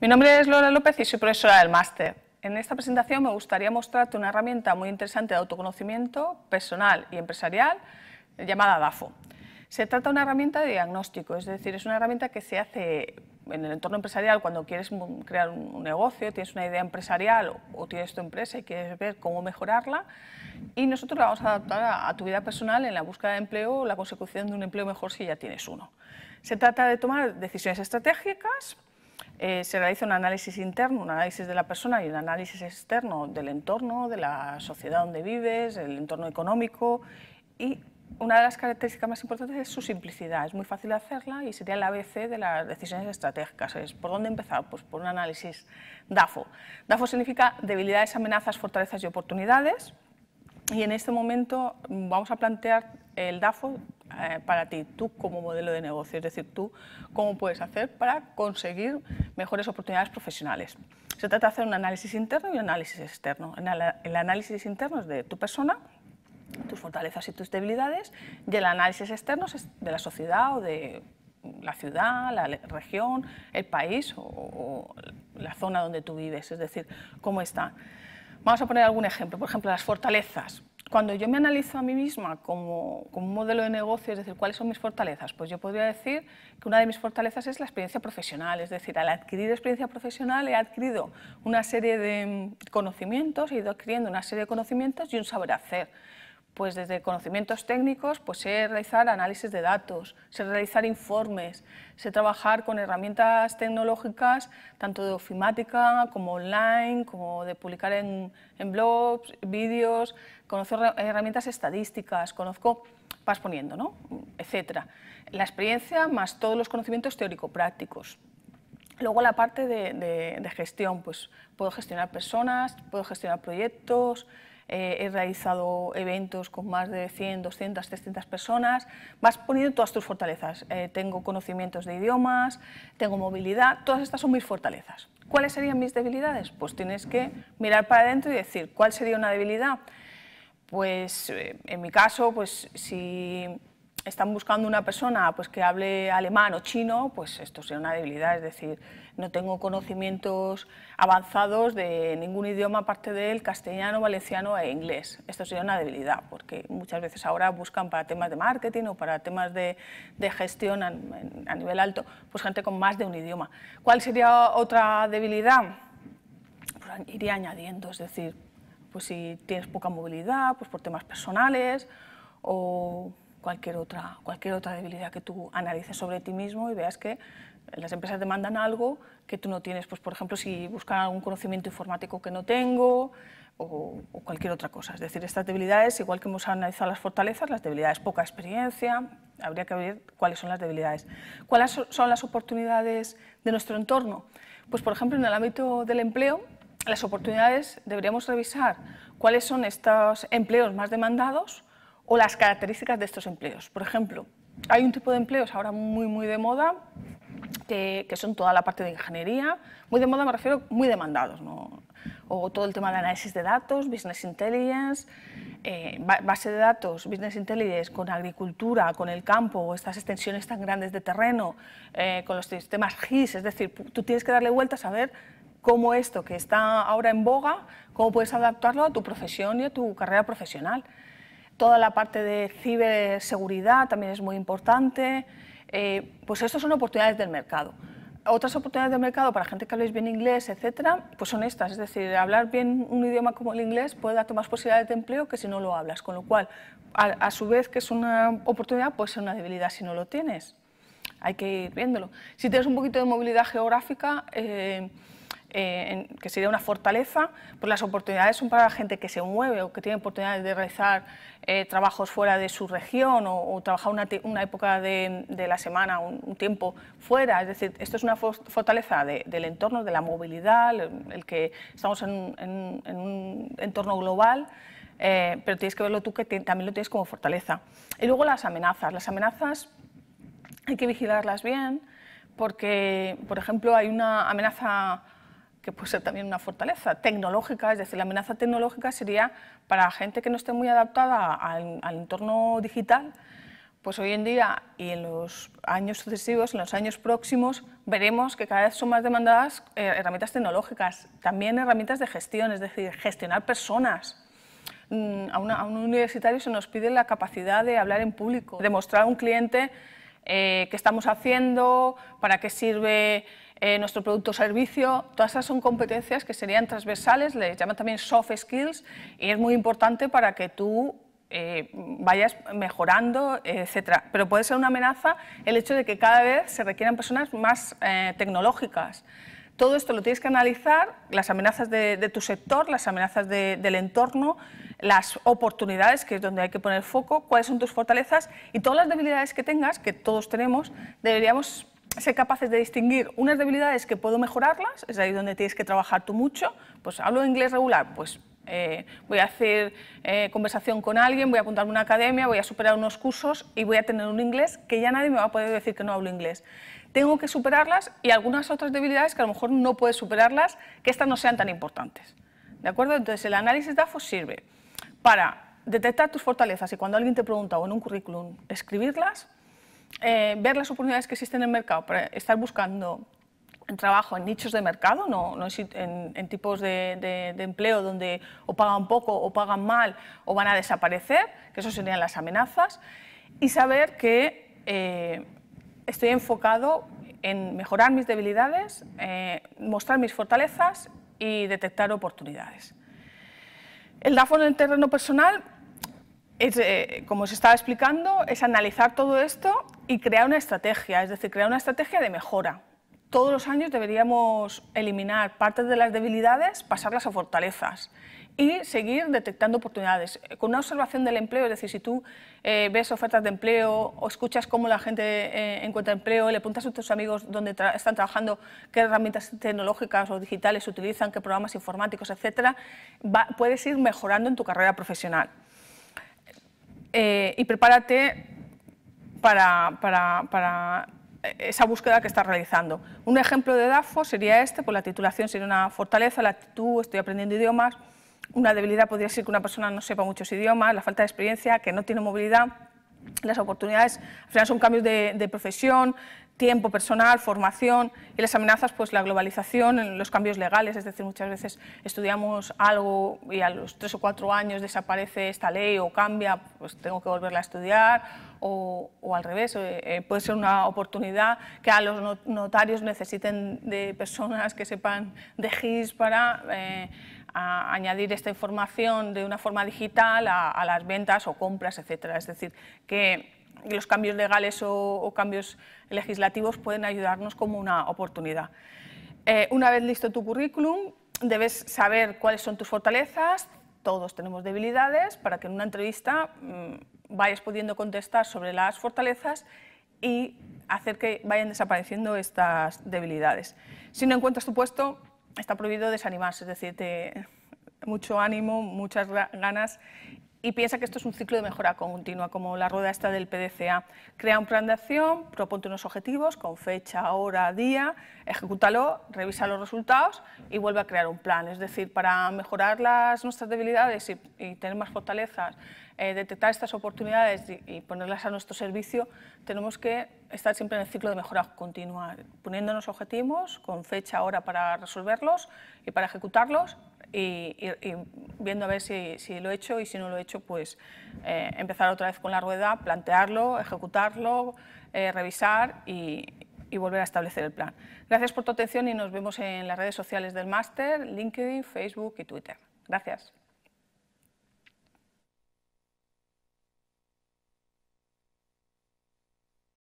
Mi nombre es Lola López y soy profesora del máster. En esta presentación me gustaría mostrarte una herramienta muy interesante de autoconocimiento personal y empresarial llamada DAFO. Se trata de una herramienta de diagnóstico, es decir, es una herramienta que se hace en el entorno empresarial cuando quieres crear un negocio, tienes una idea empresarial o tienes tu empresa y quieres ver cómo mejorarla y nosotros la vamos a adaptar a tu vida personal en la búsqueda de empleo o la consecución de un empleo mejor si ya tienes uno. Se trata de tomar decisiones estratégicas eh, se realiza un análisis interno, un análisis de la persona y un análisis externo del entorno, de la sociedad donde vives, el entorno económico y una de las características más importantes es su simplicidad. Es muy fácil hacerla y sería el ABC de las decisiones estratégicas. Es ¿Por dónde empezar? Pues por un análisis DAFO. DAFO significa debilidades, amenazas, fortalezas y oportunidades. Y en este momento mm, vamos a plantear el DAFO eh, para ti, tú como modelo de negocio, es decir, tú cómo puedes hacer para conseguir mejores oportunidades profesionales. Se trata de hacer un análisis interno y un análisis externo. El análisis interno es de tu persona, tus fortalezas y tus debilidades, y el análisis externo es de la sociedad o de la ciudad, la región, el país o, la zona donde tú vives, es decir, cómo está. Vamos a poner algún ejemplo, por ejemplo, las fortalezas cuando yo me analizo a mí misma como, un modelo de negocio, es decir, ¿cuáles son mis fortalezas? Pues yo podría decir que una de mis fortalezas es la experiencia profesional, es decir, al adquirir experiencia profesional he adquirido una serie de conocimientos, he ido adquiriendo una serie de conocimientos y un saber hacer pues desde conocimientos técnicos, pues sé realizar análisis de datos, sé realizar informes, sé trabajar con herramientas tecnológicas, tanto de ofimática como online, como de publicar en, blogs, vídeos, conozco herramientas estadísticas, conozco, vas poniendo, ¿no? etcétera. La experiencia más todos los conocimientos teórico-prácticos. Luego la parte de, de gestión, pues puedo gestionar personas, puedo gestionar proyectos, eh, he realizado eventos con más de 100, 200, 300 personas, vas poniendo todas tus fortalezas. Eh, tengo conocimientos de idiomas, tengo movilidad, todas estas son mis fortalezas. ¿Cuáles serían mis debilidades? Pues tienes que mirar para adentro y decir, ¿cuál sería una debilidad? Pues eh, en mi caso, pues si están buscando una persona pues, que hable alemán o chino, pues esto sería una debilidad, es decir, no tengo conocimientos avanzados de ningún idioma aparte del castellano, valenciano e inglés. Esto sería una debilidad, porque muchas veces ahora buscan para temas de marketing o para temas de, de gestión a, nivel alto, pues gente con más de un idioma. ¿Cuál sería otra debilidad? Pues, iría añadiendo, es decir, pues si tienes poca movilidad, pues por temas personales o cualquier otra, cualquier otra debilidad que tú analices sobre ti mismo y veas que las empresas demandan algo que tú no tienes. Pues, por ejemplo, si buscan algún conocimiento informático que no tengo o, cualquier otra cosa. Es decir, estas debilidades, igual que hemos analizado las fortalezas, las debilidades, poca experiencia, habría que ver cuáles son las debilidades. ¿Cuáles son las oportunidades de nuestro entorno? Pues, por ejemplo, en el ámbito del empleo, las oportunidades deberíamos revisar cuáles son estos empleos más demandados o las características de estos empleos. Por ejemplo, hay un tipo de empleos ahora muy, muy de moda, que, son toda la parte de ingeniería, muy de moda me refiero muy demandados, o todo el tema de análisis de datos, business intelligence, eh, base de datos, business intelligence con agricultura, con el campo, o estas extensiones tan grandes de terreno, eh, con los sistemas GIS, es decir, tú tienes que darle vueltas a ver cómo esto que está ahora en boga, cómo puedes adaptarlo a tu profesión y a tu carrera profesional toda la parte de ciberseguridad también es muy importante. Eh, pues estas son oportunidades del mercado. Otras oportunidades del mercado para gente que habléis bien inglés, etcétera, pues son estas. Es decir, hablar bien un idioma como el inglés puede darte más posibilidades de empleo que si no lo hablas. Con lo cual, a, su vez que es una oportunidad, puede ser una debilidad si no lo tienes. Hay que ir viéndolo. Si tienes un poquito de movilidad geográfica, eh, eh, que sería una fortaleza, pues las oportunidades son para la gente que se mueve o que tiene oportunidades de realizar eh, trabajos fuera de su región o, trabajar una, época de, la semana, un, tiempo fuera. Es decir, esto es una fortaleza del entorno, de la movilidad, el, que estamos en, un entorno global. Eh, pero tienes que verlo tú que también lo tienes como fortaleza. Y luego las amenazas. Las amenazas hay que vigilarlas bien porque, por ejemplo, hay una amenaza que puede ser también una fortaleza tecnológica, es decir, la amenaza tecnológica sería para gente que no esté muy adaptada al, entorno digital, pues hoy en día y en los años sucesivos, en los años próximos, veremos que cada vez son más demandadas eh, herramientas tecnológicas, también herramientas de gestión, es decir, gestionar personas. Mm, a, un universitario se nos pide la capacidad de hablar en público, demostrar a un cliente eh, qué estamos haciendo, para qué sirve eh, nuestro producto o servicio, todas esas son competencias que serían transversales, les llaman también soft skills, y es muy importante para que tú eh, vayas mejorando, etc. Pero puede ser una amenaza el hecho de que cada vez se requieran personas más eh, tecnológicas. Todo esto lo tienes que analizar, las amenazas de, tu sector, las amenazas del entorno, las oportunidades, que es donde hay que poner foco, cuáles son tus fortalezas y todas las debilidades que tengas, que todos tenemos, deberíamos ser capaces de distinguir unas debilidades que puedo mejorarlas, es ahí donde tienes que trabajar tú mucho, pues hablo inglés regular, pues eh, voy a hacer eh, conversación con alguien, voy a apuntarme a una academia, voy a superar unos cursos y voy a tener un inglés que ya nadie me va a poder decir que no hablo inglés. Tengo que superarlas y algunas otras debilidades que a lo mejor no puedes superarlas, que estas no sean tan importantes. ¿De acuerdo? Entonces el análisis DAFO sirve para detectar tus fortalezas y cuando alguien te pregunta o en un currículum escribirlas, eh, ver las oportunidades que existen en el mercado, para estar buscando trabajo en nichos de mercado, no, en, tipos de, empleo donde o pagan poco o pagan mal o van a desaparecer, que eso serían las amenazas, y saber que eh, estoy enfocado en mejorar mis debilidades, eh, mostrar mis fortalezas y detectar oportunidades. El DAFO en el terreno personal, es, como os estaba explicando, es analizar todo esto y crear una estrategia, es decir, crear una estrategia de mejora. Todos los años deberíamos eliminar partes de las debilidades, pasarlas a fortalezas y seguir detectando oportunidades. Con una observación del empleo, es decir, si tú eh, ves ofertas de empleo o escuchas cómo la gente eh, encuentra empleo, le preguntas a tus amigos dónde están trabajando, qué herramientas tecnológicas o digitales utilizan, qué programas informáticos, etcétera, puedes ir mejorando en tu carrera profesional. Eh, y prepárate para, eh, esa búsqueda que está realizando. Un ejemplo de DAFO sería este, pues la titulación sería una fortaleza, la actitud, estoy aprendiendo idiomas, una debilidad podría ser que una persona no sepa muchos idiomas, la falta de experiencia, que no tiene movilidad, las oportunidades, al final son cambios de profesión, tiempo personal, formación y las amenazas, pues la globalización, los cambios legales, es decir, muchas veces estudiamos algo y a los tres o cuatro años desaparece esta ley o cambia, pues tengo que volverla a estudiar o, al revés, eh, eh, puede ser una oportunidad que a los notarios necesiten de personas que sepan de GIS para... Eh, añadir esta información de una forma digital a, a las ventas o compras, etcétera. Es decir, que los cambios legales o, cambios legislativos pueden ayudarnos como una oportunidad. Eh, una vez listo tu currículum, debes saber cuáles son tus fortalezas, todos tenemos debilidades, para que en una entrevista mm, vayas pudiendo contestar sobre las fortalezas y hacer que vayan desapareciendo estas debilidades. Si no encuentras tu puesto, está prohibido desanimarse, es decir, mucho ánimo, muchas ganas y piensa que esto es un ciclo de mejora continua, como la rueda esta del PDCA. Crea un plan de acción, proponte unos objetivos con fecha, hora, día, ejecútalo, revisa los resultados y vuelve a crear un plan. Es decir, para mejorar las, nuestras debilidades y, tener más fortalezas, eh, detectar estas oportunidades y, ponerlas a nuestro servicio, tenemos que estar siempre en el ciclo de mejora continua, poniéndonos objetivos con fecha, hora para resolverlos y para ejecutarlos y, viendo a ver si, lo he hecho y si no lo he hecho, pues eh, empezar otra vez con la rueda, plantearlo, ejecutarlo, eh, revisar y volver a establecer el plan. Gracias por tu atención y nos vemos en las redes sociales del máster, LinkedIn, Facebook y Twitter. Gracias.